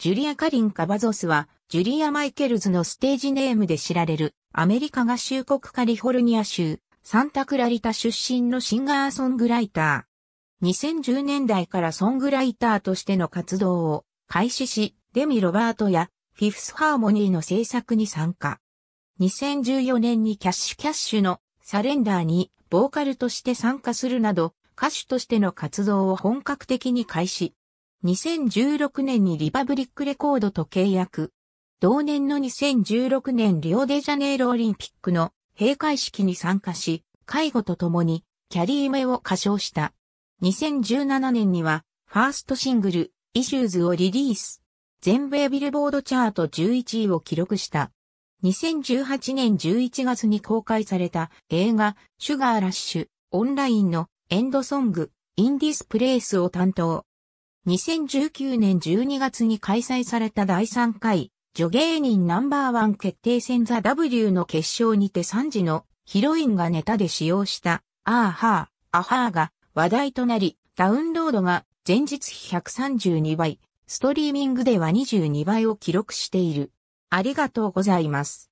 ジュリア・カリン・カバゾスは、ジュリア・マイケルズのステージネームで知られる、アメリカ合衆国カリフォルニア州、サンタクラリタ出身のシンガーソングライター。2010年代からソングライターとしての活動を開始し、デミ・ロバートやフィフス・ハーモニーの制作に参加。2014年にキャッシュ・キャッシュのサレンダーにボーカルとして参加するなど、歌手としての活動を本格的に開始。2016年にリパブリックレコードと契約。同年の2016年リオデジャネイロオリンピックの閉会式に参加し、介護と共にキャリー目を歌唱した。2017年には、ファーストシングル、イシューズをリリース。全米ビルボードチャート11位を記録した。2018年11月に公開された映画、シュガーラッシュ、オンラインのエンドソング、インディスプレイスを担当。2019年12月に開催された第3回、女芸人ナンバーワン決定戦ザ・ W の決勝にて3時のヒロインがネタで使用した、あーはー、あはーが話題となり、ダウンロードが前日比132倍、ストリーミングでは22倍を記録している。ありがとうございます。